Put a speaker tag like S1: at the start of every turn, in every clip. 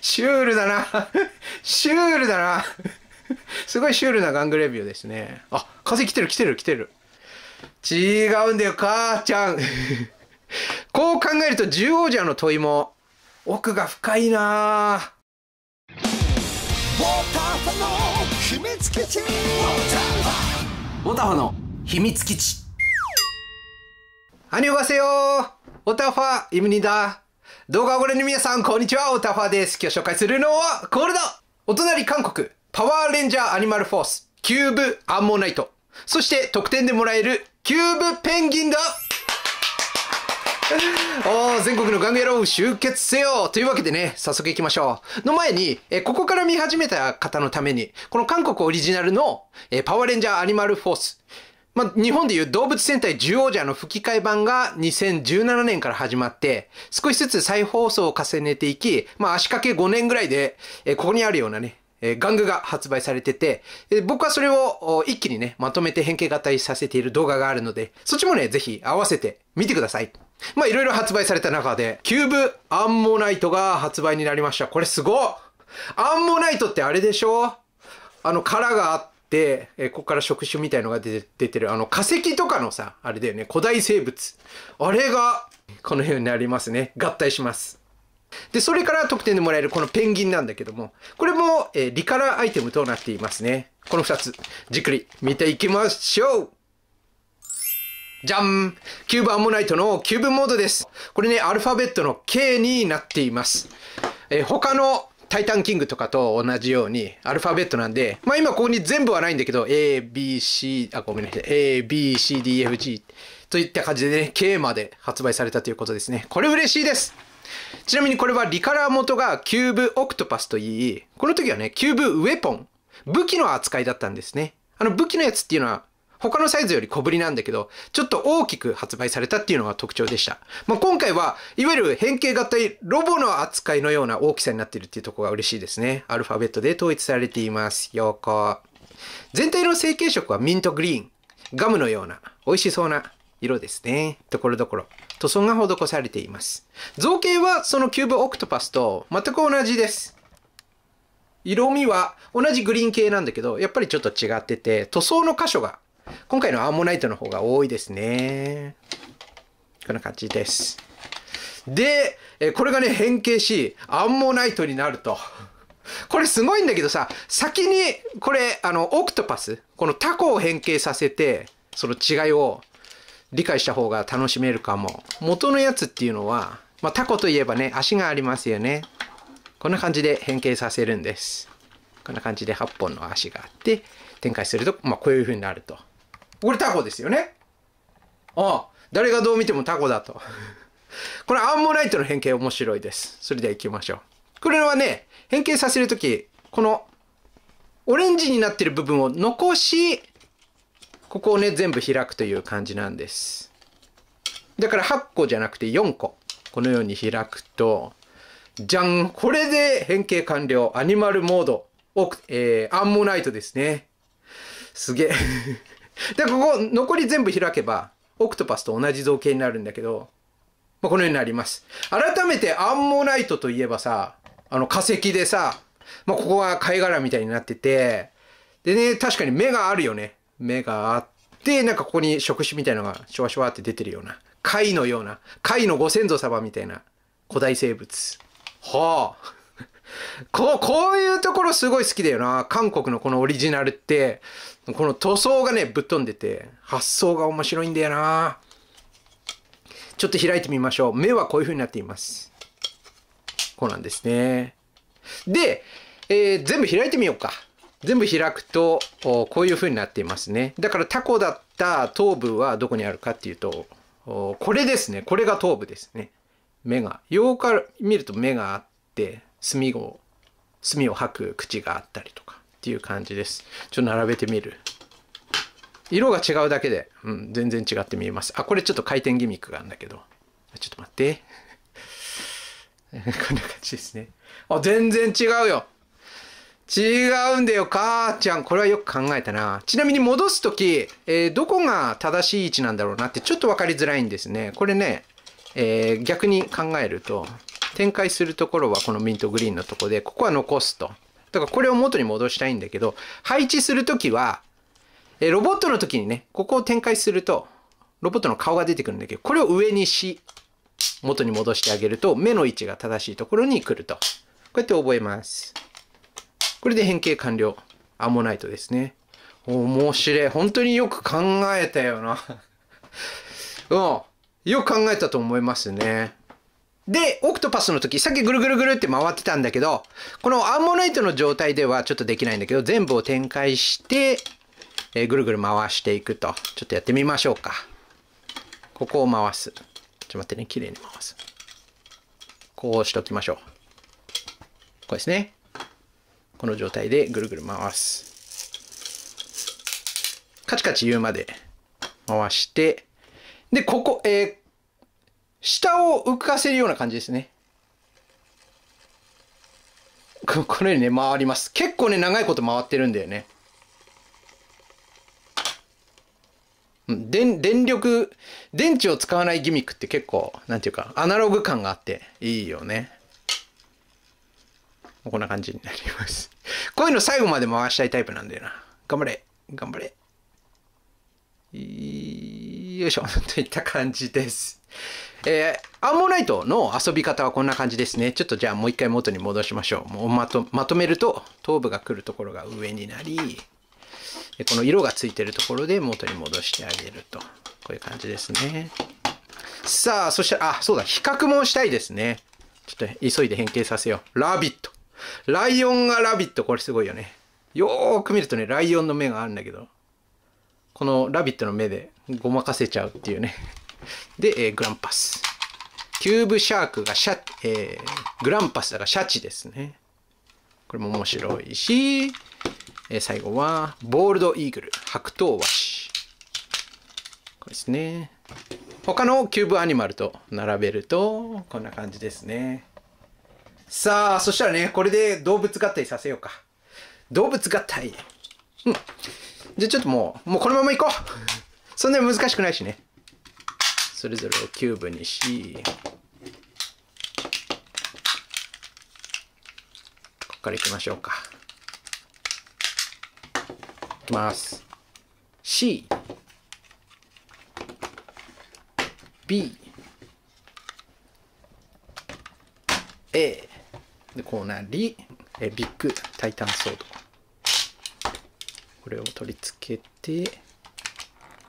S1: シュールだなシュールだなすごいシュールなガングレビューですね。あ、風来てる来てる来てる。違うんだよ、母ちゃん。こう考えると、十王者の問いも、奥が深いなウォーターの秘密基地ウォーターファの秘密基地アニョガセヨウォーターファイムニダ動画をご覧の皆さん、こんにちは、おたファです。今日紹介するのは、これだお隣韓国、パワーレンジャーアニマルフォース、キューブアンモナイト、そして特典でもらえる、キューブペンギンだお全国のガンゲロウ集結せよというわけでね、早速行きましょう。の前に、えここから見始めた方のために、この韓国オリジナルの、えパワーレンジャーアニマルフォース、まあ、日本でいう動物戦隊ジ王者の吹き替え版が2017年から始まって、少しずつ再放送を重ねていき、まあ、足掛け5年ぐらいで、えー、ここにあるようなね、えー、玩具が発売されてて、えー、僕はそれを一気にね、まとめて変形型にさせている動画があるので、そっちもね、ぜひ合わせて見てください。まあ、いろいろ発売された中で、キューブアンモナイトが発売になりました。これすごっアンモナイトってあれでしょあの、殻があって、で、えー、ここから触手みたいのが出て出てる、あの化石とかのさ、あれだよね、古代生物。あれが、このようになりますね。合体します。で、それから得点でもらえるこのペンギンなんだけども、これも、えー、リカラーアイテムとなっていますね。この2つ、じっくり見ていきましょうじゃんキューブアンモナイトのキューブモードです。これね、アルファベットの K になっています。えー、他のタイタンキングとかと同じようにアルファベットなんで、まあ今ここに全部はないんだけど、A, B, C、あ、ごめんなさい。A, B, C, D, F, G といった感じでね、K まで発売されたということですね。これ嬉しいですちなみにこれはリカラー元がキューブオクトパスといい、この時はね、キューブウェポン、武器の扱いだったんですね。あの武器のやつっていうのは他のサイズより小ぶりなんだけど、ちょっと大きく発売されたっていうのが特徴でした。まあ、今回は、いわゆる変形型ロボの扱いのような大きさになっているっていうとこが嬉しいですね。アルファベットで統一されています。よーこ。全体の成形色はミントグリーン。ガムのような、美味しそうな色ですね。ところどころ。塗装が施されています。造形はそのキューブオクトパスと全く同じです。色味は同じグリーン系なんだけど、やっぱりちょっと違ってて、塗装の箇所が今回のアンモナイトの方が多いですね。こんな感じです。で、えこれがね、変形し、アンモナイトになると。これすごいんだけどさ、先に、これ、あの、オクトパス、このタコを変形させて、その違いを理解した方が楽しめるかも。元のやつっていうのは、まあ、タコといえばね、足がありますよね。こんな感じで変形させるんです。こんな感じで8本の足があって、展開すると、まあ、こういう風になると。これタコですよね。ああ、誰がどう見てもタコだと。これアンモナイトの変形面白いです。それでは行きましょう。これはね、変形させるとき、このオレンジになってる部分を残し、ここをね、全部開くという感じなんです。だから8個じゃなくて4個。このように開くと、じゃんこれで変形完了アニマルモードを、えー、アンモナイトですね。すげえで ここ残り全部開けばオクトパスと同じ造形になるんだけど、まあ、このようになります改めてアンモナイトといえばさあの化石でさ、まあ、ここは貝殻みたいになっててでね確かに目があるよね目があってなんかここに触手みたいのがシュワシュワって出てるような貝のような貝のご先祖様みたいな古代生物はあ こうこういうところすごい好きだよな韓国のこのオリジナルってこの塗装がね、ぶっ飛んでて、発想が面白いんだよなちょっと開いてみましょう。目はこういう風になっています。こうなんですね。で、えー、全部開いてみようか。全部開くと、こういう風になっていますね。だからタコだった頭部はどこにあるかっていうと、これですね。これが頭部ですね。目が。よう見ると目があって、墨を、墨を吐く口があったりとか。っていう感じです。ちょっと並べてみる。色が違うだけで、うん、全然違って見えます。あ、これちょっと回転ギミックがあるんだけど。ちょっと待って。こんな感じですね。あ、全然違うよ違うんだよ、母ちゃん。これはよく考えたな。ちなみに戻すとき、えー、どこが正しい位置なんだろうなってちょっと分かりづらいんですね。これね、えー、逆に考えると、展開するところはこのミントグリーンのとこで、ここは残すと。だからこれを元に戻したいんだけど、配置するときは、えロボットの時にね、ここを展開すると、ロボットの顔が出てくるんだけど、これを上にし、元に戻してあげると、目の位置が正しいところに来ると。こうやって覚えます。これで変形完了。アモナイトですね。面白い。本当によく考えたよな。うん。よく考えたと思いますね。で、オクトパスの時、さっきぐるぐるぐるって回ってたんだけど、このアンモナイトの状態ではちょっとできないんだけど、全部を展開して、えー、ぐるぐる回していくと。ちょっとやってみましょうか。ここを回す。ちょっと待ってね、綺麗に回す。こうしときましょう。こうですね。この状態でぐるぐる回す。カチカチ言うまで回して、で、ここ、えー下を浮かせるような感じですね。このようにね、回ります。結構ね、長いこと回ってるんだよね。電、電力、電池を使わないギミックって結構、なんていうか、アナログ感があっていいよね。こんな感じになります。こういうの最後まで回したいタイプなんだよな。頑張れ、頑張れ。よいしょ、といった感じです。えー、アンモナイトの遊び方はこんな感じですね。ちょっとじゃあもう一回元に戻しましょう。もうまとまとめると、頭部が来るところが上になり、この色がついてるところで元に戻してあげると。こういう感じですね。さあ、そしたら、あ、そうだ、比較もしたいですね。ちょっと急いで変形させよう。ラビット。ライオンがラビット、これすごいよね。よーく見るとね、ライオンの目があるんだけど、このラビットの目でごまかせちゃうっていうね。で、えー、グランパス。キューブシャークがシャ、えー、グランパスだからシャチですね。これも面白いし、えー、最後は、ボールドイーグル、白桃和紙。これですね。他のキューブアニマルと並べると、こんな感じですね。さあ、そしたらね、これで動物合体させようか。動物合体。うん。じゃあちょっともう、もうこのまま行こう。そんなに難しくないしね。それぞれをキューブにし、ここからいきましょうか。いきます。C、B、A、で、こうなり、えビッグタイタンソード。これを取り付けて、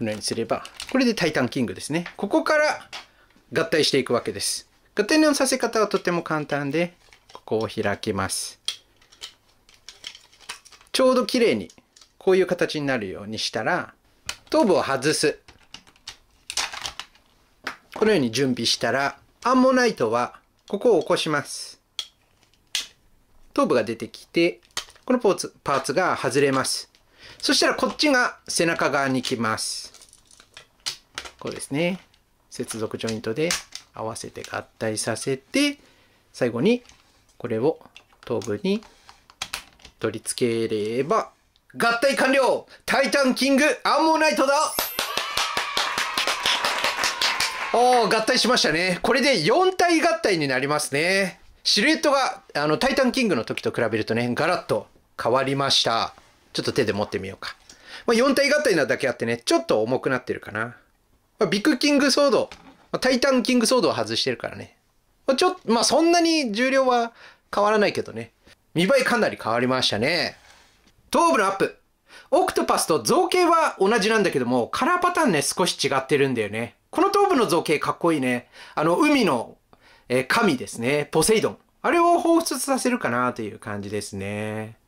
S1: このようにすれば、これでタイタンキングですね。ここから合体していくわけです。合体のさせ方はとても簡単で、ここを開きます。ちょうど綺麗に、こういう形になるようにしたら、頭部を外す。このように準備したら、アンモナイトは、ここを起こします。頭部が出てきて、このポーツパーツが外れます。そしたらこっちが背中側に来ます。こうですね。接続ジョイントで合わせて合体させて、最後にこれを頭部に取り付ければ、合体完了タイタンキングアンモナイトだおお合体しましたね。これで4体合体になりますね。シルエットが、あの、タイタンキングの時と比べるとね、ガラッと変わりました。ちょっと手で持ってみようか。まあ、4体合体なだけあってね、ちょっと重くなってるかな。まあ、ビッグキングソード、まあ、タイタンキングソードは外してるからね。まあ、ちょっと、まあ、そんなに重量は変わらないけどね。見栄えかなり変わりましたね。頭部のアップ。オクトパスと造形は同じなんだけども、カラーパターンね、少し違ってるんだよね。この頭部の造形かっこいいね。あの、海の、えー、神ですね。ポセイドン。あれを彷彿させるかなという感じですね。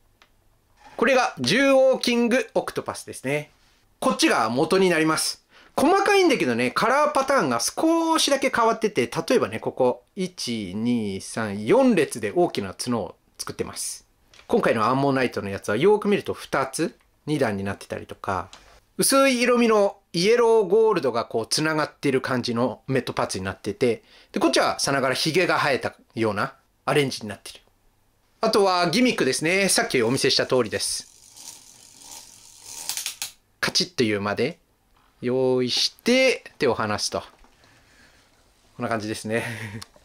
S1: これが10キングオクトパスですね。こっちが元になります。細かいんだけどね、カラーパターンが少しだけ変わってて、例えばね、ここ、1、2、3、4列で大きな角を作ってます。今回のアンモナイトのやつはよく見ると2つ、2段になってたりとか、薄い色味のイエローゴールドがこう繋がってる感じのメットパーツになってて、で、こっちはさながらヒゲが生えたようなアレンジになってる。あとはギミックですね。さっきお見せした通りです。カチッというまで用意して手を離すと。こんな感じですね。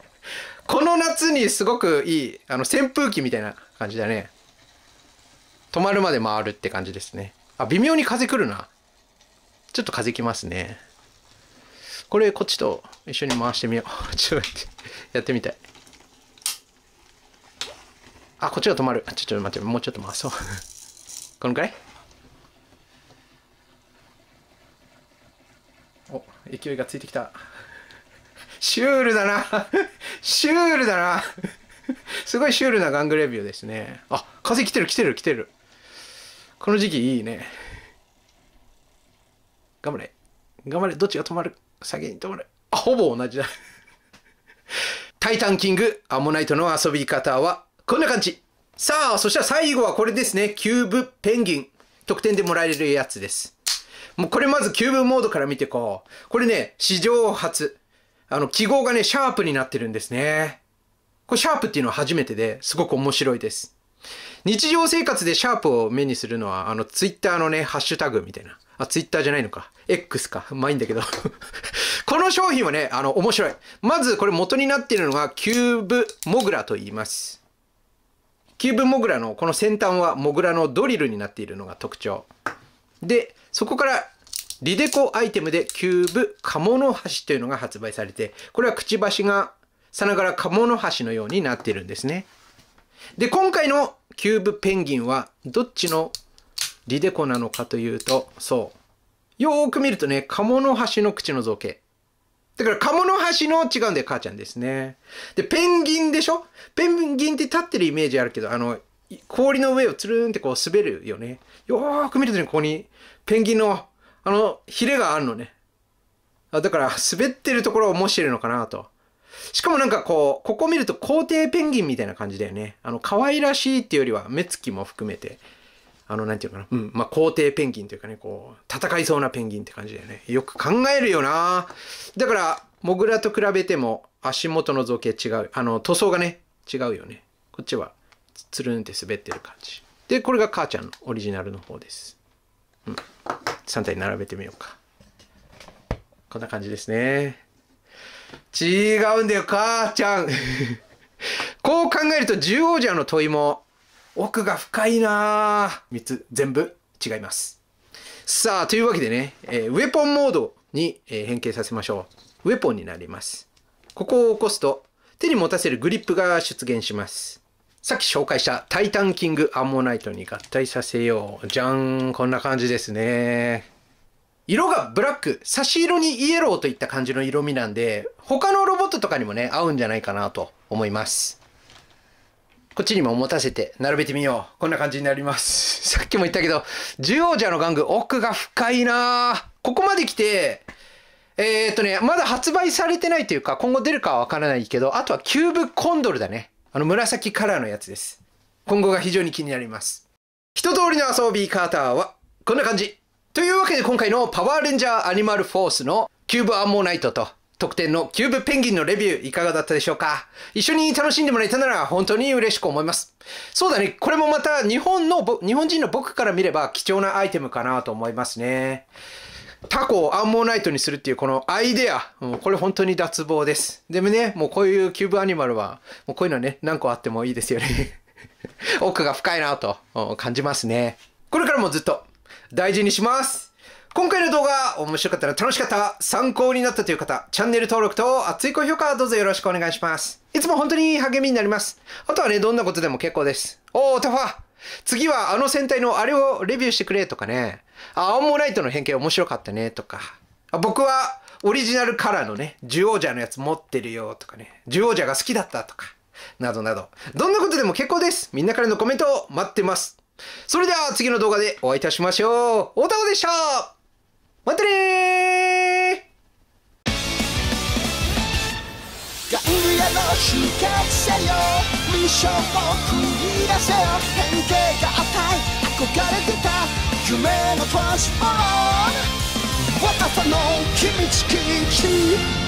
S1: この夏にすごくいい、あの、扇風機みたいな感じだね。止まるまで回るって感じですね。あ、微妙に風来るな。ちょっと風来ますね。これ、こっちと一緒に回してみよう。ちょっと待って。やってみたい。あこっちが止まるちょっと待ってもうちょっと回そう このぐらいお勢いがついてきたシュールだな シュールだなすごいシュールなガングレビューですねあ風来てる来てる来てるこの時期いいね頑張れ頑張れどっちが止まる先に止まるあほぼ同じだ タイタンキングアモナイトの遊び方はこんな感じ。さあ、そしたら最後はこれですね。キューブペンギン。得点でもらえるやつです。もうこれまずキューブモードから見てこう。これね、史上初。あの、記号がね、シャープになってるんですね。これシャープっていうのは初めてですごく面白いです。日常生活でシャープを目にするのは、あの、ツイッターのね、ハッシュタグみたいな。あ、ツイッターじゃないのか。X か。まあいいんだけど この商品はね、あの、面白い。まずこれ元になっているのが、キューブモグラと言います。キューブモグラのこの先端はモグラのドリルになっているのが特徴。で、そこからリデコアイテムでキューブカモノハシというのが発売されて、これはくちばしがさながらカモノハシのようになっているんですね。で、今回のキューブペンギンはどっちのリデコなのかというと、そう。よーく見るとね、カモノハシの口の造形。だから、ノの橋の違うんだよ、母ちゃんですね。で、ペンギンでしょペンギンって立ってるイメージあるけど、あの、氷の上をつるんってこう滑るよね。よーく見るとね、ここに、ペンギンの、あの、ヒレがあるのね。あだから、滑ってるところを模してるのかなと。しかもなんかこう、ここ見ると皇帝ペンギンみたいな感じだよね。あの、可愛らしいっていうよりは、目つきも含めて。あの、なんていうかな、うん、まあ、皇帝ペンギンというかね、こう、戦いそうなペンギンって感じだよね。よく考えるよなだから、モグラと比べても足元の造形違う。あの、塗装がね、違うよね。こっちは、つるんって滑ってる感じ。で、これが母ちゃんのオリジナルの方です。うん。3体並べてみようか。こんな感じですね。違うんだよ、母ちゃん。こう考えると、十王者の問いも、奥が深いな3つ全部違いますさあというわけでね、えー、ウェポンモードに、えー、変形させましょうウェポンになりますここを起こすと手に持たせるグリップが出現しますさっき紹介したタイタンキングアンモナイトに合体させようじゃんこんな感じですね色がブラック、差し色にイエローといった感じの色味なんで、他のロボットとかにもね、合うんじゃないかなと思います。こっちにも持たせて並べてみよう。こんな感じになります。さっきも言ったけど、十王者の玩具、奥が深いなここまで来て、えー、っとね、まだ発売されてないというか、今後出るかはわからないけど、あとはキューブコンドルだね。あの紫カラーのやつです。今後が非常に気になります。一通りの遊び方は、こんな感じ。というわけで今回のパワーレンジャーアニマルフォースのキューブアンモナイトと特典のキューブペンギンのレビューいかがだったでしょうか一緒に楽しんでもらえたなら本当に嬉しく思います。そうだね、これもまた日本の、日本人の僕から見れば貴重なアイテムかなと思いますね。タコをアンモナイトにするっていうこのアイデア、もうこれ本当に脱帽です。でもね、もうこういうキューブアニマルは、もうこういうのね、何個あってもいいですよね。奥が深いなと感じますね。これからもずっと大事にします今回の動画、面白かったら楽しかった、参考になったという方、チャンネル登録と熱い高評価どうぞよろしくお願いします。いつも本当に励みになります。あとはね、どんなことでも結構です。おー、タファ次はあの戦隊のあれをレビューしてくれとかね。あ、アンモライトの変形面白かったねとか。あ僕はオリジナルカラーのね、ジュオージャーのやつ持ってるよとかね。ジュオージャーが好きだったとか。などなど。どんなことでも結構です。みんなからのコメントを待ってます。それでは次の動画でお会いいたしましょう。おたおでしたまたね玩具屋の就活生よミッションを繰り出せよ変形があい憧れてた夢のトランスフォーム若さの秘密基地